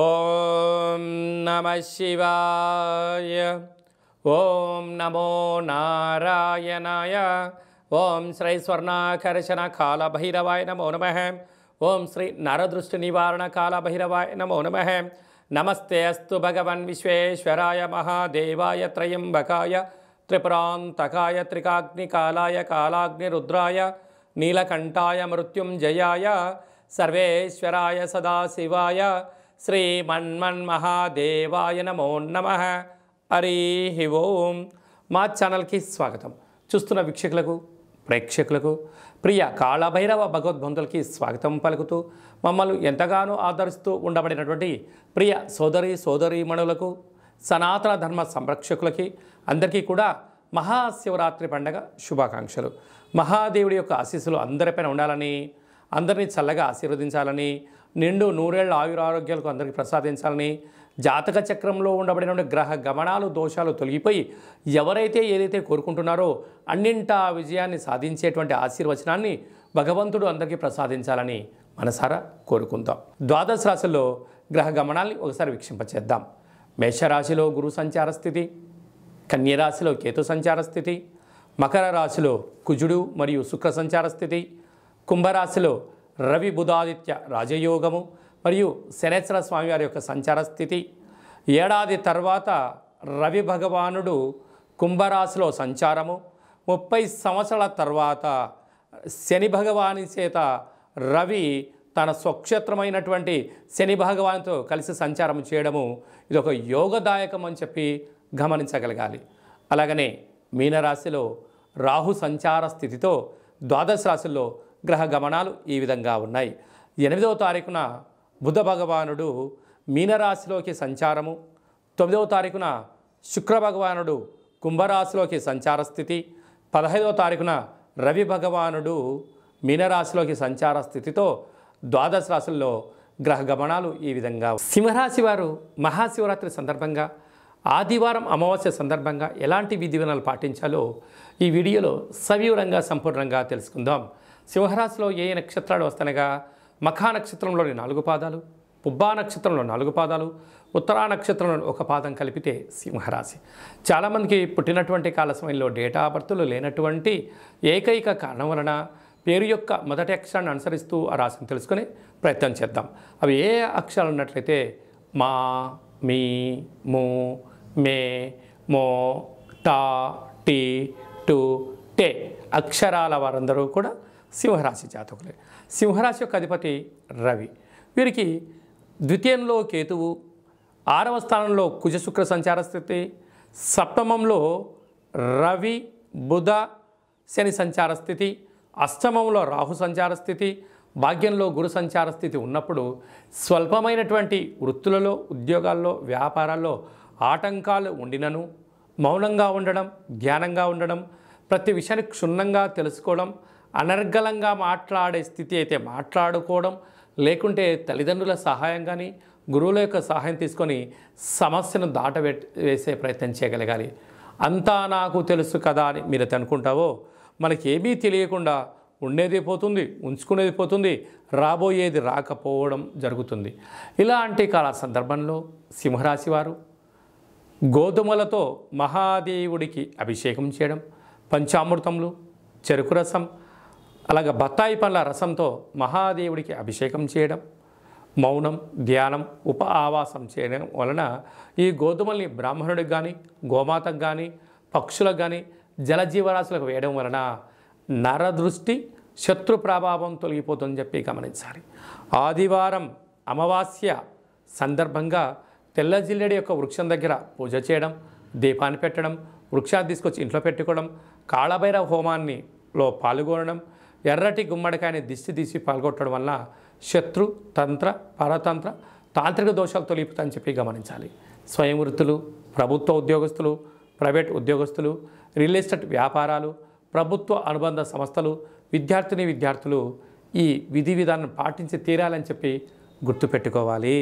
ఓం నమ శివాయ ఓం నమో నారాయణాయ ఓం శ్రీ స్వర్ణాకర్షణ కాళభైరవాయ నమో నమ ఓం శ్రీ నరదృష్టి నివారణ కాళభైరవాయ నమో నమ నమస్తే అస్తు భగవన్ విశ్వేశ్వరాయ మహాదేవాయ త్రయంబకాయ త్రిపురాంతకాయ త్రికాగ్నికాలాయ కాళాగ్నిరుద్రాయ నీలకంఠాయ మృత్యుంజయాయ సర్వేశ్వరాయ సదాశివాయ శ్రీమన్మన్మహాదేవాయ నమో నమ హరి ఓం మా ఛానల్కి స్వాగతం చూస్తున్న వీక్షకులకు ప్రేక్షకులకు ప్రియ కాళభైరవ భగవద్బంధులకి స్వాగతం పలుకుతూ మమ్మల్ని ఎంతగానో ఆదరిస్తూ ఉండబడినటువంటి ప్రియ సోదరి సోదరీమణులకు సనాతన ధర్మ సంరక్షకులకి అందరికీ కూడా మహాశివరాత్రి పండగ శుభాకాంక్షలు మహాదేవుడి యొక్క ఆశీస్సులు అందరిపైన ఉండాలని అందరినీ చల్లగా ఆశీర్వదించాలని నిండు నూరేళ్ల ఆయురారోగ్యాలకు అందరికీ ప్రసాదించాలని జాతక చక్రంలో ఉండబడినటువంటి గ్రహ గమనాలు దోషాలు తొలగిపోయి ఎవరైతే ఏదైతే కోరుకుంటున్నారో అన్నింటా విజయాన్ని సాధించేటువంటి ఆశీర్వచనాన్ని భగవంతుడు అందరికీ ప్రసాదించాలని మనసారా కోరుకుందాం ద్వాదశ రాశిలో గ్రహ గమనాల్ని ఒకసారి వీక్షింపచేద్దాం మేషరాశిలో గురు సంచార స్థితి కన్యరాశిలో కేతు సంచార స్థితి మకర రాశిలో కుజుడు మరియు శుక్ర సంచార స్థితి కుంభరాశిలో రవి బుధాదిత్య రాజయోగము మరియు శనేశ్వర స్వామివారి యొక్క సంచార స్థితి ఏడాది తర్వాత రవి భగవానుడు కుంభరాశిలో సంచారము ముప్పై సంవత్సరాల తర్వాత శని భగవాని చేత రవి తన స్వక్షేత్రమైనటువంటి శని భగవాన్తో కలిసి సంచారం చేయడము ఇది ఒక యోగదాయకం అని చెప్పి గమనించగలగాలి అలాగనే మీనరాశిలో రాహు సంచార స్థితితో ద్వాదశ రాశుల్లో గ్రహ గమనాలు ఈ విధంగా ఉన్నాయి ఎనిమిదవ తారీఖున బుధ భగవానుడు మీనరాశిలోకి సంచారము తొమ్మిదవ తారీఖున శుక్ర భగవానుడు కుంభరాశిలోకి సంచార స్థితి పదహైదవ తారీఖున రవి భగవానుడు మీనరాశిలోకి సంచార స్థితితో ద్వాదశ రాశుల్లో గ్రహ గమనాలు ఈ విధంగా సింహరాశి వారు మహాశివరాత్రి సందర్భంగా ఆదివారం అమావాస్య సందర్భంగా ఎలాంటి విధి పాటించాలో ఈ వీడియోలో సవివరంగా సంపూర్ణంగా తెలుసుకుందాం సింహరాశిలో ఏ నక్షత్రాలు వస్తానగా మఖా నక్షత్రంలోని నాలుగు పాదాలు పుబ్బా నక్షత్రంలో నాలుగు పాదాలు ఉత్తరా నక్షత్రంలో ఒక పాదం కలిపితే సింహరాశి చాలామందికి పుట్టినటువంటి కాల సమయంలో డేటా బర్తులు లేనటువంటి ఏకైక కారణం వలన పేరు యొక్క మొదటి అక్షరాన్ని అనుసరిస్తూ ఆ రాశిని తెలుసుకొని ప్రయత్నం చేద్దాం అవి ఏ అక్షరాలు ఉన్నట్లయితే మా మీ మూ మే మో టా టీ టు టే అక్షరాల వారందరూ కూడా సింహరాశి జాతకులే సింహరాశి యొక్క అధిపతి రవి వీరికి ద్వితీయంలో కేతువు ఆరవ స్థానంలో కుజశుక్ర సంచార స్థితి సప్తమంలో రవి బుధ శని సంచార స్థితి అష్టమంలో రాహు సంచార స్థితి భాగ్యంలో గురు సంచార స్థితి ఉన్నప్పుడు స్వల్పమైనటువంటి వృత్తులలో ఉద్యోగాల్లో వ్యాపారాల్లో ఆటంకాలు ఉండినను మౌనంగా ఉండడం ధ్యానంగా ఉండడం ప్రతి విషయాన్ని క్షుణ్ణంగా తెలుసుకోవడం అనర్గళంగా మాట్లాడే స్థితి అయితే మాట్లాడుకోవడం లేకుంటే తల్లిదండ్రుల సహాయం కానీ గురువుల యొక్క సహాయం తీసుకొని సమస్యను దాటవే వేసే ప్రయత్నం చేయగలగాలి అంతా నాకు తెలుసు కదా అని మీరు అనుకుంటావో మనకి ఏమీ తెలియకుండా ఉండేది పోతుంది ఉంచుకునేది పోతుంది రాబోయేది రాకపోవడం జరుగుతుంది ఇలాంటి కాల సందర్భంలో సింహరాశి వారు గోధుమలతో మహాదేవుడికి అభిషేకం చేయడం పంచామృతములు చెరుకు రసం అలాగే బత్తాయి పండ్ల రసంతో మహాదేవుడికి అభిషేకం చేయడం మౌనం ధ్యానం ఉప ఆవాసం చేయడం వలన ఈ గోధుమల్ని బ్రాహ్మణుడికి కానీ గోమాతకు కానీ పక్షులకు కానీ జలజీవరాశులకు వేయడం వలన నరదృష్టి శత్రు ప్రభావం తొలగిపోతుందని చెప్పి గమనించాలి ఆదివారం అమావాస్య సందర్భంగా తెల్ల జిల్లెడి యొక్క వృక్షం దగ్గర పూజ చేయడం దీపాన్ని పెట్టడం వృక్షాన్ని తీసుకొచ్చి ఇంట్లో పెట్టుకోవడం కాళభైరవ హోమాన్ని లో పాల్గొనడం ఎర్రటి గుమ్మడికాయని దిష్టి తీసి పాల్గొట్టడం వల్ల శత్రు తంత్ర పరతంత్ర తాంత్రిక దోషాలు అని చెప్పి గమనించాలి స్వయం వృత్తులు ప్రభుత్వ ఉద్యోగస్తులు ప్రైవేట్ ఉద్యోగస్తులు రియల్ ఎస్టేట్ వ్యాపారాలు ప్రభుత్వ అనుబంధ సంస్థలు విద్యార్థిని విద్యార్థులు ఈ విధి విధానం పాటించి తీరాలని చెప్పి గుర్తుపెట్టుకోవాలి